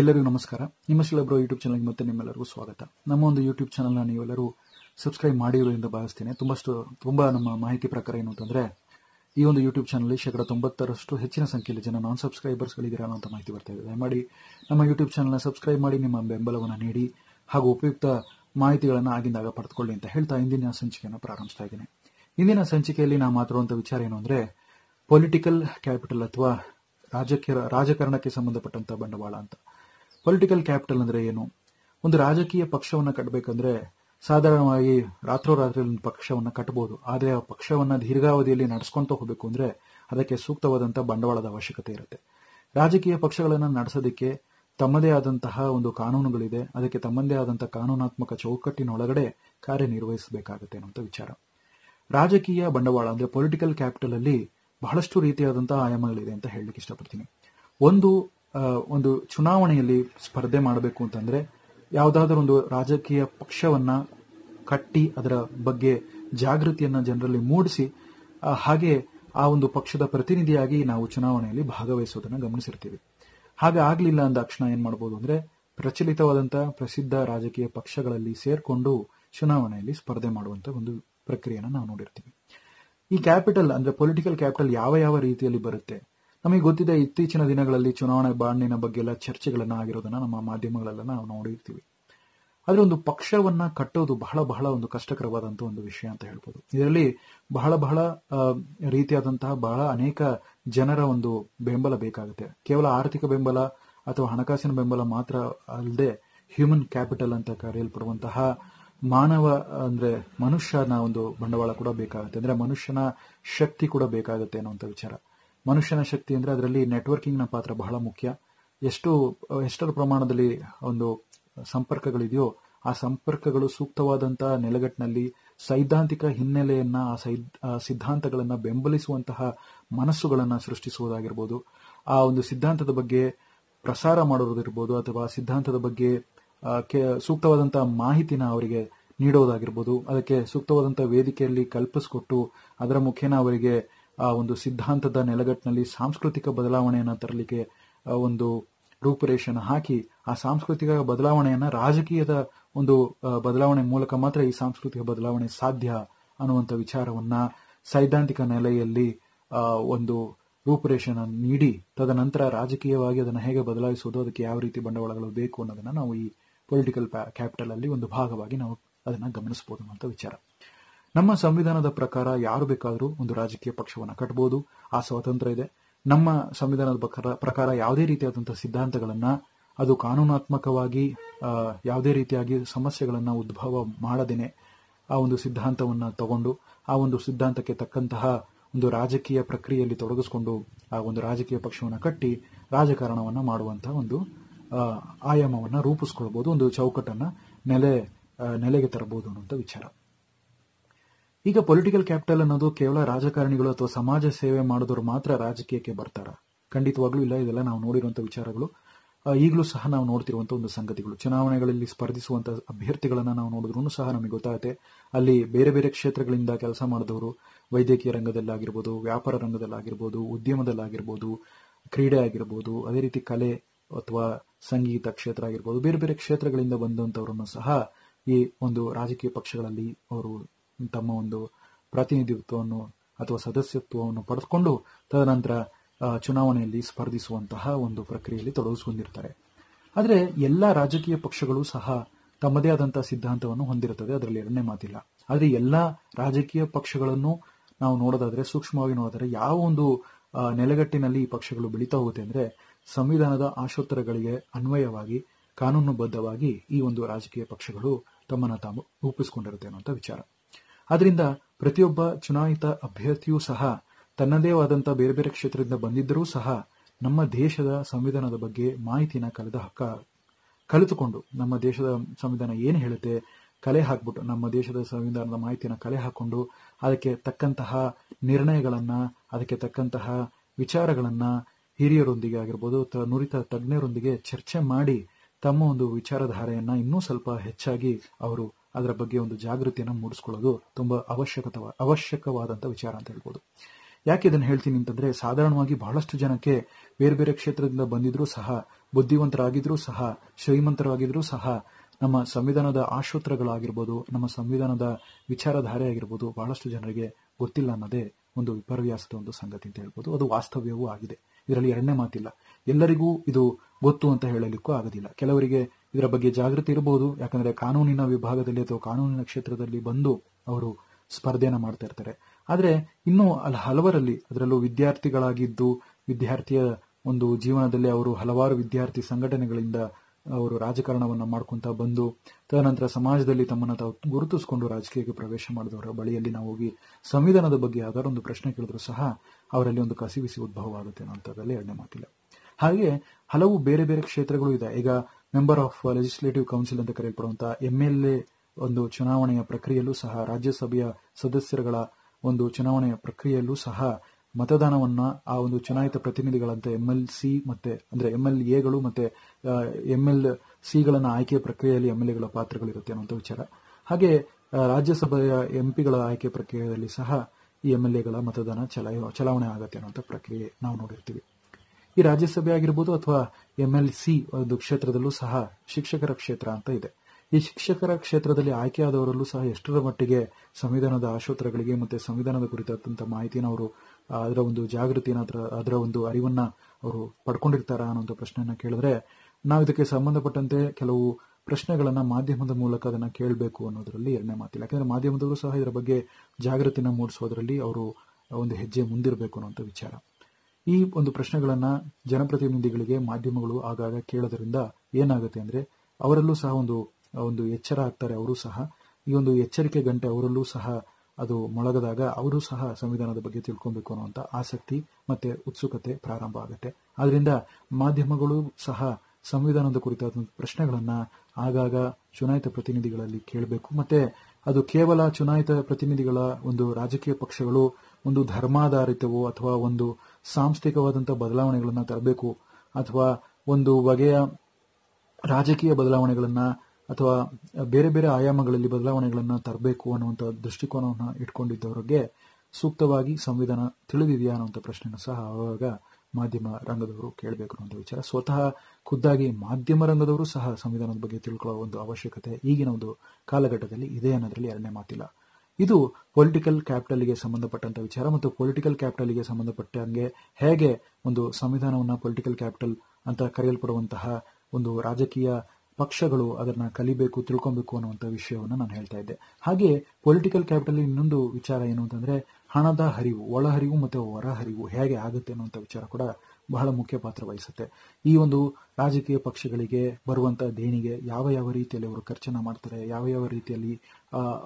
ಎಲ್ಲರಿಗೂ ನಮಸ್ಕಾರ ನಿಮ್ಮ ಶಿಲಬ್ರೋ ಯೂಟ್ಯೂಬ್ ಚಾನಲ್ಗೆ ಮತ್ತೆ ನಿಮ್ಮೆಲ್ಲರಿಗೂ ಸ್ವಾಗತ ನಮ್ಮ ಒಂದು ಯೂಟ್ಯೂಬ್ ಚಾನಲ್ನ ನೀವೆಲ್ಲರೂ ಸಬ್ಸ್ಕ್ರೈಬ್ ಮಾಡಿರೋ ಭಾವಿಸ್ತೇನೆ ತುಂಬಷ್ಟು ತುಂಬ ನಮ್ಮ ಮಾಹಿತಿ ಪ್ರಕಾರ ಏನು ಅಂತಂದರೆ ಈ ಒಂದು ಯೂಟ್ಯೂಬ್ ಚಾನಲ್ ಶೇಕಡ ತೊಂಬತ್ತರಷ್ಟು ಹೆಚ್ಚಿನ ಸಂಖ್ಯೆಯಲ್ಲಿ ಜನ ನಾನ್ ಸಬ್ಸ್ಕ್ರೈಬರ್ಸ್ಗಳಿದ್ದೀರಾ ಅಂತ ಮಾಹಿತಿ ಬರ್ತಾ ಇದೆ ದಯಮಾಡಿ ನಮ್ಮ ಯೂಟ್ಯೂಬ್ ಚಾನಲ್ನ ಸಬ್ಸ್ಕ್ರೈಬ್ ಮಾಡಿ ನಿಮ್ಮ ಬೆಂಬಲವನ್ನು ನೀಡಿ ಹಾಗೂ ಉಪಯುಕ್ತ ಮಾಹಿತಿಗಳನ್ನು ಆಗಿಂದಾಗ ಪಡೆದುಕೊಳ್ಳಿ ಅಂತ ಹೇಳ್ತಾ ಇಂದಿನ ಸಂಚಿಕೆಯನ್ನು ಪ್ರಾರಂಭಿಸ್ತಾ ಇದ್ದೇನೆ ಇಂದಿನ ಸಂಚಿಕೆಯಲ್ಲಿ ನಾವು ಮಾತಾಡುವಂಥ ವಿಚಾರ ಏನು ಅಂದರೆ ಪೊಲಿಟಿಕಲ್ ಕ್ಯಾಪಿಟಲ್ ಅಥವಾ ರಾಜಕೀಯ ರಾಜಕಾರಣಕ್ಕೆ ಸಂಬಂಧಪಟ್ಟಂಥ ಬಂಡವಾಳ ಅಂತ ಪೊಲಿಟಿಕಲ್ ಕ್ಯಾಪಿಟಲ್ ಅಂದ್ರೆ ಏನು ಒಂದು ರಾಜಕೀಯ ಪಕ್ಷವನ್ನು ಕಟ್ಟಬೇಕಂದ್ರೆ ಸಾಧಾರಣವಾಗಿ ರಾತ್ರೋರಾತ್ರಿ ಒಂದು ಪಕ್ಷವನ್ನು ಕಟ್ಟಬಹುದು ಆದರೆ ಆ ಪಕ್ಷವನ್ನು ದೀರ್ಘಾವಧಿಯಲ್ಲಿ ನಡೆಸ್ಕೊಂತ ಹೋಗಬೇಕು ಅಂದ್ರೆ ಅದಕ್ಕೆ ಸೂಕ್ತವಾದಂತಹ ಬಂಡವಾಳದ ಅವಶ್ಯಕತೆ ಇರುತ್ತೆ ರಾಜಕೀಯ ಪಕ್ಷಗಳನ್ನು ನಡೆಸೋದಕ್ಕೆ ತಮ್ಮದೇ ಆದಂತಹ ಒಂದು ಕಾನೂನುಗಳಿದೆ ಅದಕ್ಕೆ ತಮ್ಮದೇ ಆದಂತಹ ಕಾನೂನಾತ್ಮಕ ಚೌಕಟ್ಟಿನೊಳಗಡೆ ಕಾರ್ಯನಿರ್ವಹಿಸಬೇಕಾಗುತ್ತೆ ಅನ್ನುವಂಥ ವಿಚಾರ ರಾಜಕೀಯ ಬಂಡವಾಳ ಅಂದ್ರೆ ಪೊಲಿಟಿಕಲ್ ಕ್ಯಾಪಿಟಲ್ ಅಲ್ಲಿ ಬಹಳಷ್ಟು ರೀತಿಯಾದಂತಹ ಆಯಾಮಗಳಿದೆ ಅಂತ ಹೇಳಲಿಕ್ಕೆ ಇಷ್ಟಪಡ್ತೀನಿ ಒಂದು ಒಂದು ಚುನಾವಣೆಯಲ್ಲಿ ಸ್ಪರ್ಧೆ ಮಾಡಬೇಕು ಅಂತಂದ್ರೆ ಯಾವುದಾದ್ರೂ ಒಂದು ರಾಜಕೀಯ ಪಕ್ಷವನ್ನ ಕಟ್ಟಿ ಅದರ ಬಗ್ಗೆ ಜಾಗೃತಿಯನ್ನ ಜನರಲ್ಲಿ ಮೂಡಿಸಿ ಹಾಗೆ ಆ ಒಂದು ಪಕ್ಷದ ಪ್ರತಿನಿಧಿಯಾಗಿ ನಾವು ಚುನಾವಣೆಯಲ್ಲಿ ಭಾಗವಹಿಸೋದನ್ನ ಗಮನಿಸಿರ್ತೀವಿ ಹಾಗೆ ಆಗ್ಲಿಲ್ಲ ಅಂದ ತಕ್ಷಣ ಏನ್ ಮಾಡಬಹುದು ಅಂದ್ರೆ ಪ್ರಚಲಿತವಾದಂತಹ ಪ್ರಸಿದ್ಧ ರಾಜಕೀಯ ಪಕ್ಷಗಳಲ್ಲಿ ಸೇರ್ಕೊಂಡು ಚುನಾವಣೆಯಲ್ಲಿ ಸ್ಪರ್ಧೆ ಮಾಡುವಂತ ಒಂದು ಪ್ರಕ್ರಿಯೆಯನ್ನು ನಾವು ನೋಡಿರ್ತೀವಿ ಈ ಕ್ಯಾಪಿಟಲ್ ಅಂದ್ರೆ ಪೊಲಿಟಿಕಲ್ ಕ್ಯಾಪಿಟಲ್ ಯಾವ ಯಾವ ರೀತಿಯಲ್ಲಿ ಬರುತ್ತೆ ನಮಗೆ ಗೊತ್ತಿದೆ ಇತ್ತೀಚಿನ ದಿನಗಳಲ್ಲಿ ಚುನಾವಣೆ ಬಾಂಡಿನ ಬಗ್ಗೆ ಎಲ್ಲ ಚರ್ಚೆಗಳನ್ನ ಆಗಿರೋದನ್ನ ನಮ್ಮ ಮಾಧ್ಯಮಗಳೆಲ್ಲ ನಾವು ನೋಡಿರ್ತೀವಿ ಆದರೆ ಒಂದು ಪಕ್ಷವನ್ನ ಕಟ್ಟೋದು ಬಹಳ ಬಹಳ ಒಂದು ಕಷ್ಟಕರವಾದಂತಹ ಒಂದು ವಿಷಯ ಅಂತ ಹೇಳ್ಬೋದು ಇದರಲ್ಲಿ ಬಹಳ ಬಹಳ ರೀತಿಯಾದಂತಹ ಬಹಳ ಅನೇಕ ಜನರ ಒಂದು ಬೆಂಬಲ ಬೇಕಾಗುತ್ತೆ ಕೇವಲ ಆರ್ಥಿಕ ಬೆಂಬಲ ಅಥವಾ ಹಣಕಾಸಿನ ಬೆಂಬಲ ಮಾತ್ರ ಅಲ್ಲದೆ ಹ್ಯೂಮನ್ ಕ್ಯಾಪಿಟಲ್ ಅಂತ ಕರೆಯಲ್ಪಡುವಂತಹ ಮಾನವ ಅಂದ್ರೆ ಮನುಷ್ಯನ ಒಂದು ಬಂಡವಾಳ ಕೂಡ ಬೇಕಾಗುತ್ತೆ ಅಂದ್ರೆ ಮನುಷ್ಯನ ಶಕ್ತಿ ಕೂಡ ಬೇಕಾಗುತ್ತೆ ಅನ್ನುವಂಥ ವಿಚಾರ ಮನುಷ್ಯನ ಶಕ್ತಿ ಅಂದರೆ ಅದರಲ್ಲಿ ನೆಟ್ವರ್ಕಿಂಗ್ನ ಪಾತ್ರ ಬಹಳ ಮುಖ್ಯ ಎಷ್ಟು ಎಷ್ಟರ ಪ್ರಮಾಣದಲ್ಲಿ ಒಂದು ಸಂಪರ್ಕಗಳಿದೆಯೋ ಆ ಸಂಪರ್ಕಗಳು ಸೂಕ್ತವಾದಂತಹ ನೆಲೆಗಟ್ಟಿನಲ್ಲಿ ಸೈದ್ಧಾಂತಿಕ ಹಿನ್ನೆಲೆಯನ್ನ ಆ ಸಿದ್ಧಾಂತಗಳನ್ನ ಸಿದ್ಧಾಂತಗಳನ್ನು ಬೆಂಬಲಿಸುವಂತಹ ಮನಸ್ಸುಗಳನ್ನು ಸೃಷ್ಟಿಸುವುದಾಗಿರ್ಬೋದು ಆ ಒಂದು ಸಿದ್ಧಾಂತದ ಬಗ್ಗೆ ಪ್ರಸಾರ ಮಾಡೋದಿರ್ಬೋದು ಅಥವಾ ಸಿದ್ಧಾಂತದ ಬಗ್ಗೆ ಸೂಕ್ತವಾದಂತಹ ಮಾಹಿತಿನ ಅವರಿಗೆ ನೀಡೋದಾಗಿರ್ಬೋದು ಅದಕ್ಕೆ ಸೂಕ್ತವಾದಂತಹ ವೇದಿಕೆಯಲ್ಲಿ ಕಲ್ಪಿಸಿಕೊಟ್ಟು ಅದರ ಮುಖೇನ ಅವರಿಗೆ ಆ ಒಂದು ಸಿದ್ಧಾಂತದ ನೆಲಗಟ್ಟಿನಲ್ಲಿ ಸಾಂಸ್ಕೃತಿಕ ಬದಲಾವಣೆಯನ್ನು ತರಲಿಕ್ಕೆ ಒಂದು ರೂಪುರೇಷೆಯನ್ನು ಹಾಕಿ ಆ ಸಾಂಸ್ಕೃತಿಕ ಬದಲಾವಣೆಯನ್ನು ರಾಜಕೀಯದ ಒಂದು ಬದಲಾವಣೆ ಮೂಲಕ ಮಾತ್ರ ಈ ಸಾಂಸ್ಕೃತಿಕ ಬದಲಾವಣೆ ಸಾಧ್ಯ ಅನ್ನುವಂಥ ವಿಚಾರವನ್ನ ಸೈದ್ಧಾಂತಿಕ ನೆಲೆಯಲ್ಲಿ ಒಂದು ರೂಪುರೇಷೆಯನ್ನು ನೀಡಿ ತದನಂತರ ರಾಜಕೀಯವಾಗಿ ಅದನ್ನು ಹೇಗೆ ಬದಲಾಯಿಸೋದು ಅದಕ್ಕೆ ಯಾವ ರೀತಿ ಬಂಡವಾಳಗಳು ಬೇಕು ಅನ್ನೋದನ್ನ ನಾವು ಈ ಪೊಲಿಟಿಕಲ್ ಕ್ಯಾಪಿಟಲ್ ಅಲ್ಲಿ ಒಂದು ಭಾಗವಾಗಿ ನಾವು ಅದನ್ನ ಗಮನಿಸಬಹುದು ಅನ್ನುವಂಥ ವಿಚಾರ ನಮ್ಮ ಸಂವಿಧಾನದ ಪ್ರಕಾರ ಯಾರು ಬೇಕಾದರೂ ಒಂದು ರಾಜಕೀಯ ಪಕ್ಷವನ್ನು ಕಟ್ಟಬಹುದು ಆ ಸ್ವಾತಂತ್ರ್ಯ ಇದೆ ನಮ್ಮ ಸಂವಿಧಾನದ ಪ್ರಕಾರ ಯಾವುದೇ ರೀತಿಯಾದಂತಹ ಸಿದ್ಧಾಂತಗಳನ್ನ ಅದು ಕಾನೂನಾತ್ಮಕವಾಗಿ ಯಾವುದೇ ರೀತಿಯಾಗಿ ಸಮಸ್ಯೆಗಳನ್ನು ಉದ್ಭವ ಮಾಡದೇನೆ ಆ ಒಂದು ಸಿದ್ಧಾಂತವನ್ನು ತಗೊಂಡು ಆ ಒಂದು ಸಿದ್ಧಾಂತಕ್ಕೆ ತಕ್ಕಂತಹ ಒಂದು ರಾಜಕೀಯ ಪ್ರಕ್ರಿಯೆಯಲ್ಲಿ ತೊಡಗಿಸಿಕೊಂಡು ಆ ಒಂದು ರಾಜಕೀಯ ಪಕ್ಷವನ್ನು ಕಟ್ಟಿ ರಾಜಕಾರಣವನ್ನು ಮಾಡುವಂತಹ ಒಂದು ಆಯಾಮವನ್ನು ರೂಪಿಸ್ಕೊಳ್ಬಹುದು ಒಂದು ಚೌಕಟ್ಟನ್ನು ನೆಲೆ ನೆಲೆಗೆ ತರಬಹುದು ಅನ್ನುವಂಥ ವಿಚಾರ ಈಗ ಪೊಲಿಟಿಕಲ್ ಕ್ಯಾಪಿಟಲ್ ಅನ್ನೋದು ಕೇವಲ ರಾಜಕಾರಣಿಗಳು ಅಥವಾ ಸಮಾಜ ಸೇವೆ ಮಾಡೋದ್ರು ಮಾತ್ರ ರಾಜಕೀಯಕ್ಕೆ ಬರ್ತಾರ ಖಂಡಿತವಾಗ್ಲೂ ಇಲ್ಲ ಇದೆಲ್ಲ ನಾವು ನೋಡಿರುವಂತಹ ವಿಚಾರಗಳು ಈಗಲೂ ಸಹ ನಾವು ನೋಡ್ತಿರುವಂತಹ ಒಂದು ಸಂಗತಿಗಳು ಚುನಾವಣೆಗಳಲ್ಲಿ ಸ್ಪರ್ಧಿಸುವಂತಹ ಅಭ್ಯರ್ಥಿಗಳನ್ನ ನಾವು ನೋಡಿದ್ರು ಸಹ ನಮಗೆ ಗೊತ್ತಾಗುತ್ತೆ ಅಲ್ಲಿ ಬೇರೆ ಬೇರೆ ಕ್ಷೇತ್ರಗಳಿಂದ ಕೆಲಸ ಮಾಡಿದವರು ವೈದ್ಯಕೀಯ ರಂಗದಲ್ಲಾಗಿರ್ಬೋದು ವ್ಯಾಪಾರ ರಂಗದಲ್ಲಾಗಿರ್ಬೋದು ಉದ್ಯಮದಲ್ಲಾಗಿರ್ಬೋದು ಕ್ರೀಡೆ ಆಗಿರ್ಬೋದು ಅದೇ ರೀತಿ ಕಲೆ ಅಥವಾ ಸಂಗೀತ ಕ್ಷೇತ್ರ ಆಗಿರ್ಬೋದು ಬೇರೆ ಬೇರೆ ಕ್ಷೇತ್ರಗಳಿಂದ ಬಂದಂತವರನ್ನು ಸಹ ಈ ಒಂದು ರಾಜಕೀಯ ಪಕ್ಷಗಳಲ್ಲಿ ಅವರು ತಮ್ಮ ಒಂದು ಪ್ರಾತಿನಿಧಿತ್ವವನ್ನು ಅಥವಾ ಸದಸ್ಯತ್ವವನ್ನು ಪಡೆದುಕೊಂಡು ತದನಂತರ ಚುನಾವಣೆಯಲ್ಲಿ ಸ್ಪರ್ಧಿಸುವಂತಹ ಒಂದು ಪ್ರಕ್ರಿಯೆಯಲ್ಲಿ ತೊಡಗಿಸಿಕೊಂಡಿರ್ತಾರೆ ಆದರೆ ಎಲ್ಲ ರಾಜಕೀಯ ಪಕ್ಷಗಳು ಸಹ ತಮ್ಮದೇ ಆದಂತಹ ಸಿದ್ಧಾಂತವನ್ನು ಹೊಂದಿರುತ್ತದೆ ಅದರಲ್ಲಿ ಎರಡನೇ ಮಾತಿಲ್ಲ ಆದರೆ ಎಲ್ಲ ರಾಜಕೀಯ ಪಕ್ಷಗಳನ್ನು ನಾವು ನೋಡೋದಾದ್ರೆ ಸೂಕ್ಷ್ಮವಾಗಿ ನೋಡಿದ್ರೆ ಯಾವ ಒಂದು ನೆಲೆಗಟ್ಟಿನಲ್ಲಿ ಈ ಪಕ್ಷಗಳು ಬೆಳೀತಾ ಹೋಗುತ್ತೆ ಅಂದ್ರೆ ಸಂವಿಧಾನದ ಆಶೋತ್ತರಗಳಿಗೆ ಅನ್ವಯವಾಗಿ ಕಾನೂನುಬದ್ಧವಾಗಿ ಈ ಒಂದು ರಾಜಕೀಯ ಪಕ್ಷಗಳು ತಮ್ಮನ್ನು ತಾವು ರೂಪಿಸಿಕೊಂಡಿರುತ್ತೆ ಅನ್ನುವಂಥ ವಿಚಾರ ಆದ್ದರಿಂದ ಪ್ರತಿಯೊಬ್ಬ ಚುನಾಯಿತ ಅಭ್ಯರ್ಥಿಯೂ ಸಹ ತನ್ನದೇ ಆದಂತಹ ಬೇರೆ ಬೇರೆ ಕ್ಷೇತ್ರದಿಂದ ಬಂದಿದ್ದರೂ ಸಹ ನಮ್ಮ ದೇಶದ ಸಂವಿಧಾನದ ಬಗ್ಗೆ ಮಾಹಿತಿನ ಕಲೆದ ಹಕ್ಕ ಕಲಿತುಕೊಂಡು ನಮ್ಮ ದೇಶದ ಸಂವಿಧಾನ ಏನು ಹೇಳುತ್ತೆ ಕಲೆ ಹಾಕ್ಬಿಟ್ಟು ನಮ್ಮ ದೇಶದ ಸಂವಿಧಾನದ ಮಾಹಿತಿಯನ್ನು ಕಲೆ ಹಾಕೊಂಡು ಅದಕ್ಕೆ ತಕ್ಕಂತಹ ನಿರ್ಣಯಗಳನ್ನು ಅದಕ್ಕೆ ತಕ್ಕಂತಹ ವಿಚಾರಗಳನ್ನು ಹಿರಿಯರೊಂದಿಗೆ ಆಗಿರ್ಬೋದು ನುರಿತ ತಜ್ಞರೊಂದಿಗೆ ಚರ್ಚೆ ಮಾಡಿ ತಮ್ಮ ಒಂದು ವಿಚಾರಧಾರೆಯನ್ನು ಇನ್ನೂ ಸ್ವಲ್ಪ ಹೆಚ್ಚಾಗಿ ಅವರು ಅದರ ಬಗ್ಗೆ ಒಂದು ಜಾಗೃತಿಯನ್ನು ಮೂಡಿಸ್ಕೊಳ್ಳೋದು ತುಂಬ ಅವಶ್ಯಕತವ ಅವಶ್ಯಕವಾದಂಥ ವಿಚಾರ ಅಂತ ಹೇಳ್ಬೋದು ಯಾಕೆ ಇದನ್ನು ಹೇಳ್ತೀನಿ ಅಂತಂದ್ರೆ ಸಾಧಾರಣವಾಗಿ ಬಹಳಷ್ಟು ಜನಕ್ಕೆ ಬೇರೆ ಬೇರೆ ಕ್ಷೇತ್ರದಿಂದ ಬಂದಿದ್ರೂ ಸಹ ಬುದ್ಧಿವಂತರಾಗಿದ್ರೂ ಸಹ ಶ್ರೀಮಂತರಾಗಿದ್ರೂ ಸಹ ನಮ್ಮ ಸಂವಿಧಾನದ ಆಶೋತ್ರಗಳಾಗಿರ್ಬೋದು ನಮ್ಮ ಸಂವಿಧಾನದ ವಿಚಾರಧಾರೆ ಆಗಿರ್ಬೋದು ಬಹಳಷ್ಟು ಜನರಿಗೆ ಗೊತ್ತಿಲ್ಲ ಅನ್ನೋದೇ ಒಂದು ವಿಪರ್ಯಾಸದ ಒಂದು ಸಂಗತಿ ಅಂತ ಹೇಳ್ಬೋದು ಅದು ವಾಸ್ತವ್ಯವೂ ಆಗಿದೆ ಇದರಲ್ಲಿ ಎರಡನೇ ಮಾತಿಲ್ಲ ಎಲ್ಲರಿಗೂ ಇದು ಗೊತ್ತು ಅಂತ ಹೇಳಲಿಕ್ಕೂ ಆಗೋದಿಲ್ಲ ಕೆಲವರಿಗೆ ಇದರ ಬಗ್ಗೆ ಜಾಗೃತಿ ಇರಬಹುದು ಯಾಕಂದ್ರೆ ಕಾನೂನಿನ ವಿಭಾಗದಲ್ಲಿ ಅಥವಾ ಕಾನೂನಿನ ಕ್ಷೇತ್ರದಲ್ಲಿ ಬಂದು ಅವರು ಸ್ಪರ್ಧೆಯನ್ನ ಮಾಡ್ತಾ ಇರ್ತಾರೆ ಆದ್ರೆ ಇನ್ನೂ ಅಲ್ಲಿ ಹಲವರಲ್ಲಿ ಅದರಲ್ಲೂ ವಿದ್ಯಾರ್ಥಿಗಳಾಗಿದ್ದು ವಿದ್ಯಾರ್ಥಿಯ ಒಂದು ಜೀವನದಲ್ಲಿ ಅವರು ಹಲವಾರು ವಿದ್ಯಾರ್ಥಿ ಸಂಘಟನೆಗಳಿಂದ ಅವರು ರಾಜಕಾರಣವನ್ನು ಮಾಡ್ಕೊಂತ ಬಂದು ತದನಂತರ ಸಮಾಜದಲ್ಲಿ ತಮ್ಮನ್ನು ತಾವು ಗುರುತಿಸಿಕೊಂಡು ರಾಜಕೀಯಕ್ಕೆ ಪ್ರವೇಶ ಮಾಡಿದವರ ಬಳಿಯಲ್ಲಿ ನಾವು ಹೋಗಿ ಸಂವಿಧಾನದ ಬಗ್ಗೆ ಒಂದು ಪ್ರಶ್ನೆ ಕೇಳಿದ್ರು ಸಹ ಅವರಲ್ಲಿ ಒಂದು ಕಸಿವಿಸಿ ಉದ್ಭವವಾಗುತ್ತೆ ಅನ್ನೋಂಥದ್ದಲ್ಲಿ ಎರಡನೇ ಮಾತಿಲ್ಲ ಹಾಗೆ ಹಲವು ಬೇರೆ ಬೇರೆ ಕ್ಷೇತ್ರಗಳು ಇದೆ ಈಗ ಮೆಂಬರ್ ಆಫ್ ಲೆಜಿಸ್ಲೇಟಿವ್ ಕೌನ್ಸಿಲ್ ಅಂತ ಕರೆಯಲ್ಪಡುವಂತಹ ಎಮ್ ಎ ಒಂದು ಚುನಾವಣೆಯ ಪ್ರಕ್ರಿಯೆಯಲ್ಲೂ ಸಹ ರಾಜ್ಯಸಭೆಯ ಸದಸ್ಯರುಗಳ ಒಂದು ಚುನಾವಣೆಯ ಪ್ರಕ್ರಿಯೆಯಲ್ಲೂ ಸಹ ಮತದಾನವನ್ನ ಆ ಒಂದು ಚುನಾಯಿತ ಪ್ರತಿನಿಧಿಗಳಂತೆ ಎಂಎಲ್ಸಿ ಸಿ ಮತ್ತೆ ಅಂದ್ರೆ ಎಂಎಲ್ ಎಲ್ ಎಗಳು ಮತ್ತೆ ಎಂಎಲ್ ಸಿಗಳನ್ನ ಆಯ್ಕೆ ಪ್ರಕ್ರಿಯೆಯಲ್ಲಿ ಎಂಎಲ್ ಎಲ್ ಎಗಳ ಪಾತ್ರಗಳಿರುತ್ತೆ ಅನ್ನುವಂಥ ವಿಚಾರ ಹಾಗೆ ರಾಜ್ಯಸಭೆಯ ಎಂಪಿಗಳ ಆಯ್ಕೆ ಪ್ರಕ್ರಿಯೆಯಲ್ಲಿ ಸಹ ಈ ಎಂಎಲ್ ಎಲ್ ಎಗಳ ಮತದಾನ ಚಲಾವಣೆ ಆಗುತ್ತೆ ಅನ್ನುವಂಥ ಪ್ರಕ್ರಿಯೆ ನಾವು ನೋಡಿರ್ತೀವಿ ಈ ರಾಜ್ಯಸಭೆ ಆಗಿರ್ಬೋದು ಅಥವಾ ಎಂ ಎಲ್ ಸಿ ಒಂದು ಕ್ಷೇತ್ರದಲ್ಲೂ ಸಹ ಶಿಕ್ಷಕರ ಕ್ಷೇತ್ರ ಅಂತ ಇದೆ ಈ ಶಿಕ್ಷಕರ ಕ್ಷೇತ್ರದಲ್ಲಿ ಆಯ್ಕೆಯಾದವರಲ್ಲೂ ಸಹ ಎಷ್ಟರ ಮಟ್ಟಿಗೆ ಸಂವಿಧಾನದ ಆಶೋತ್ತರಗಳಿಗೆ ಮತ್ತೆ ಸಂವಿಧಾನದ ಕುರಿತಾದಂಥ ಮಾಹಿತಿನ ಅವರು ಅದರ ಒಂದು ಜಾಗೃತಿನ ಅದರ ಒಂದು ಅರಿವನ್ನ ಅವರು ಪಡ್ಕೊಂಡಿರ್ತಾರ ಅನ್ನೋ ಪ್ರಶ್ನೆಯನ್ನ ಕೇಳಿದ್ರೆ ನಾವು ಇದಕ್ಕೆ ಸಂಬಂಧಪಟ್ಟಂತೆ ಕೆಲವು ಪ್ರಶ್ನೆಗಳನ್ನ ಮಾಧ್ಯಮದ ಮೂಲಕ ಅದನ್ನ ಕೇಳಬೇಕು ಅನ್ನೋದರಲ್ಲಿ ಎರಡನೇ ಮಾತಿಲ್ಲ ಯಾಕಂದ್ರೆ ಮಾಧ್ಯಮದವರು ಸಹ ಇದರ ಬಗ್ಗೆ ಜಾಗೃತಿನ ಮೂಡಿಸೋದ್ರಲ್ಲಿ ಅವರು ಒಂದು ಹೆಜ್ಜೆ ಮುಂದಿರಬೇಕು ಅನ್ನೋಂಥ ವಿಚಾರ ಈ ಒಂದು ಪ್ರಶ್ನೆಗಳನ್ನ ಜನಪ್ರತಿನಿಧಿಗಳಿಗೆ ಮಾಧ್ಯಮಗಳು ಆಗಾಗ ಕೇಳೋದ್ರಿಂದ ಏನಾಗುತ್ತೆ ಅಂದ್ರೆ ಅವರಲ್ಲೂ ಸಹ ಒಂದು ಒಂದು ಎಚ್ಚರ ಆಗ್ತಾರೆ ಅವರು ಸಹ ಈ ಒಂದು ಎಚ್ಚರಿಕೆ ಗಂಟೆ ಅವರಲ್ಲೂ ಸಹ ಅದು ಮೊಳಗದಾಗ ಅವರು ಸಹ ಸಂವಿಧಾನದ ಬಗ್ಗೆ ತಿಳ್ಕೊಬೇಕು ಅನ್ನುವಂಥ ಆಸಕ್ತಿ ಮತ್ತೆ ಉತ್ಸುಕತೆ ಪ್ರಾರಂಭ ಆಗುತ್ತೆ ಆದ್ರಿಂದ ಮಾಧ್ಯಮಗಳು ಸಹ ಸಂವಿಧಾನದ ಕುರಿತಾದ ಪ್ರಶ್ನೆಗಳನ್ನ ಆಗಾಗ ಚುನಾಯಿತ ಪ್ರತಿನಿಧಿಗಳಲ್ಲಿ ಕೇಳಬೇಕು ಮತ್ತೆ ಅದು ಕೇವಲ ಚುನಾಯಿತ ಪ್ರತಿನಿಧಿಗಳ ಒಂದು ರಾಜಕೀಯ ಪಕ್ಷಗಳು ಒಂದು ಧರ್ಮಾಧಾರಿತವು ಅಥವಾ ಒಂದು ಸಾಂಸ್ಥಿಕವಾದಂಥ ಬದಲಾವಣೆಗಳನ್ನು ತರಬೇಕು ಅಥವಾ ಒಂದು ಬಗೆಯ ರಾಜಕೀಯ ಬದಲಾವಣೆಗಳನ್ನು ಅಥವಾ ಬೇರೆ ಬೇರೆ ಆಯಾಮಗಳಲ್ಲಿ ಬದಲಾವಣೆಗಳನ್ನು ತರಬೇಕು ಅನ್ನುವಂಥ ದೃಷ್ಟಿಕೋನವನ್ನು ಇಟ್ಕೊಂಡಿದ್ದವ್ರಿಗೆ ಸೂಕ್ತವಾಗಿ ಸಂವಿಧಾನ ತಿಳಿದಿದೆಯಾ ಅನ್ನುವಂಥ ಪ್ರಶ್ನೆಯನ್ನು ಸಹ ಆವಾಗ ಮಾಧ್ಯಮ ರಂಗದವರು ಕೇಳಬೇಕು ಅನ್ನೋ ವಿಚಾರ ಸ್ವತಃ ಖುದ್ದಾಗಿ ಮಾಧ್ಯಮ ರಂಗದವರು ಸಹ ಸಂವಿಧಾನದ ಬಗ್ಗೆ ತಿಳ್ಕೊಳ್ಳೋ ಒಂದು ಅವಶ್ಯಕತೆ ಈಗಿನ ಒಂದು ಕಾಲಘಟ್ಟದಲ್ಲಿ ಇದೆ ಅನ್ನೋದ್ರಲ್ಲಿ ಎರಡನೇ ಮಾತಿಲ್ಲ ಇದು ಪೊಲಿಟಿಕಲ್ ಕ್ಯಾಪಿಟಲ್ಗೆ ಸಂಬಂಧಪಟ್ಟಂತ ವಿಚಾರ ಮತ್ತು ಪೊಲಿಟಿಕಲ್ ಕ್ಯಾಪಿಟಲ್ಗೆ ಸಂಬಂಧಪಟ್ಟಂಗೆ ಹೇಗೆ ಒಂದು ಸಂವಿಧಾನವನ್ನ ಪೊಲಿಟಿಕಲ್ ಕ್ಯಾಪಿಟಲ್ ಅಂತ ಕರೆಯಲ್ಪಡುವಂತಹ ಒಂದು ರಾಜಕೀಯ ಪಕ್ಷಗಳು ಅದನ್ನ ಕಲಿಬೇಕು ತಿಳ್ಕೊಬೇಕು ಅನ್ನುವಂಥ ವಿಷಯವನ್ನು ನಾನು ಹೇಳ್ತಾ ಇದ್ದೆ ಹಾಗೆ ಪೊಲಿಟಿಕಲ್ ಕ್ಯಾಪಿಟಲ್ ಇನ್ನೊಂದು ವಿಚಾರ ಏನು ಅಂತಂದ್ರೆ ಹಣದ ಹರಿವು ಒಳಹರಿವು ಮತ್ತು ಹೊರಹರಿವು ಹೇಗೆ ಆಗುತ್ತೆ ಅನ್ನುವಂಥ ವಿಚಾರ ಕೂಡ ಬಹಳ ಮುಖ್ಯ ಪಾತ್ರ ವಹಿಸುತ್ತೆ ಈ ಒಂದು ರಾಜಕೀಯ ಪಕ್ಷಗಳಿಗೆ ಬರುವಂತಹ ದೇಣಿಗೆ ಯಾವ ಯಾವ ರೀತಿಯಲ್ಲಿ ಅವರು ಖರ್ಚನ್ನ ಮಾಡ್ತಾರೆ ಯಾವ ಯಾವ ರೀತಿಯಲ್ಲಿ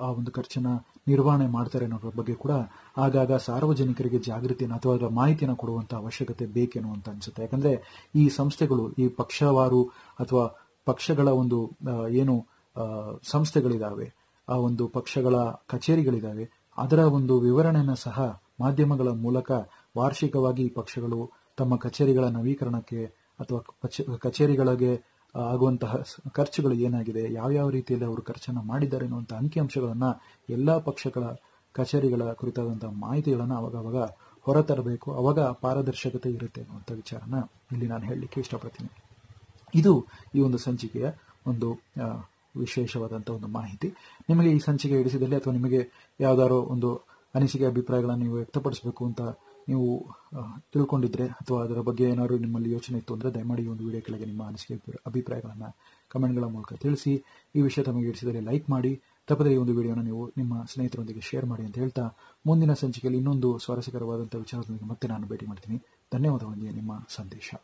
ಆ ಒಂದು ಖರ್ಚನ ನಿರ್ವಹಣೆ ಮಾಡ್ತಾರೆ ಅನ್ನೋದ್ರ ಬಗ್ಗೆ ಕೂಡ ಆಗಾಗ ಸಾರ್ವಜನಿಕರಿಗೆ ಜಾಗೃತಿಯನ್ನು ಅಥವಾ ಅದರ ಮಾಹಿತಿಯನ್ನು ಕೊಡುವಂತಹ ಅವಶ್ಯಕತೆ ಬೇಕೇನು ಅಂತ ಅನ್ಸುತ್ತೆ ಯಾಕಂದ್ರೆ ಈ ಸಂಸ್ಥೆಗಳು ಈ ಪಕ್ಷವಾರು ಅಥವಾ ಪಕ್ಷಗಳ ಒಂದು ಏನು ಸಂಸ್ಥೆಗಳಿದಾವೆ ಆ ಒಂದು ಪಕ್ಷಗಳ ಕಚೇರಿಗಳಿದಾವೆ ಅದರ ಒಂದು ವಿವರಣೆಯನ್ನು ಸಹ ಮಾಧ್ಯಮಗಳ ಮೂಲಕ ವಾರ್ಷಿಕವಾಗಿ ಈ ಪಕ್ಷಗಳು ತಮ್ಮ ಕಚೇರಿಗಳ ನವೀಕರಣಕ್ಕೆ ಅಥವಾ ಕಚೇರಿಗಳಿಗೆ ಆಗುವಂತಹ ಖರ್ಚುಗಳು ಏನಾಗಿದೆ ಯಾವ್ಯಾವ ರೀತಿಯಲ್ಲಿ ಅವರು ಖರ್ಚನ್ನು ಮಾಡಿದ್ದಾರೆ ಅನ್ನುವಂಥ ಅಂಕಿಅಂಶಗಳನ್ನು ಎಲ್ಲ ಪಕ್ಷಗಳ ಕಚೇರಿಗಳ ಕುರಿತಾದಂಥ ಮಾಹಿತಿಗಳನ್ನು ಅವಾಗವಾಗ ಹೊರತರಬೇಕು ಅವಾಗ ಪಾರದರ್ಶಕತೆ ಇರುತ್ತೆ ಅನ್ನುವಂಥ ವಿಚಾರನ ಇಲ್ಲಿ ನಾನು ಹೇಳಲಿಕ್ಕೆ ಇಷ್ಟಪಡ್ತೀನಿ ಇದು ಈ ಒಂದು ಸಂಚಿಕೆಯ ಒಂದು ವಿಶೇಷವಾದಂಥ ಒಂದು ಮಾಹಿತಿ ನಿಮಗೆ ಈ ಸಂಚಿಕೆ ಇಡಿಸಿದಲ್ಲಿ ಅಥವಾ ನಿಮಗೆ ಯಾವುದಾದ್ರು ಒಂದು ಅನಿಸಿಕೆ ಅಭಿಪ್ರಾಯಗಳನ್ನು ನೀವು ವ್ಯಕ್ತಪಡಿಸಬೇಕು ಅಂತ ನೀವು ತಿಳ್ಕೊಂಡಿದ್ರೆ ಅಥವಾ ಅದರ ಬಗ್ಗೆ ಏನಾದರೂ ನಿಮ್ಮಲ್ಲಿ ಯೋಚನೆ ಇತ್ತು ಅಂದರೆ ದಯಮಾಡಿ ಒಂದು ವಿಡಿಯೋ ಕೆಳಗೆ ನಿಮ್ಮ ಅನಿಸಿಕೆ ಅಭಿಪ್ರಾಯಗಳನ್ನು ಕಮೆಂಟ್ಗಳ ಮೂಲಕ ತಿಳಿಸಿ ಈ ವಿಷಯ ತಮಗೆ ಇಡಿಸಿದರೆ ಲೈಕ್ ಮಾಡಿ ತಪ್ಪದೆ ಈ ಒಂದು ವಿಡಿಯೋನ ನೀವು ನಿಮ್ಮ ಸ್ನೇಹಿತರೊಂದಿಗೆ ಶೇರ್ ಮಾಡಿ ಅಂತ ಹೇಳ್ತಾ ಮುಂದಿನ ಸಂಚಿಕೆಯಲ್ಲಿ ಇನ್ನೊಂದು ಸ್ವಾರಸ್ಯಕರವಾದಂಥ ವಿಚಾರದೊಂದಿಗೆ ಮತ್ತೆ ನಾನು ಭೇಟಿ ಮಾಡ್ತೀನಿ ಧನ್ಯವಾದವೊಂದಿಗೆ ನಿಮ್ಮ ಸಂದೇಶ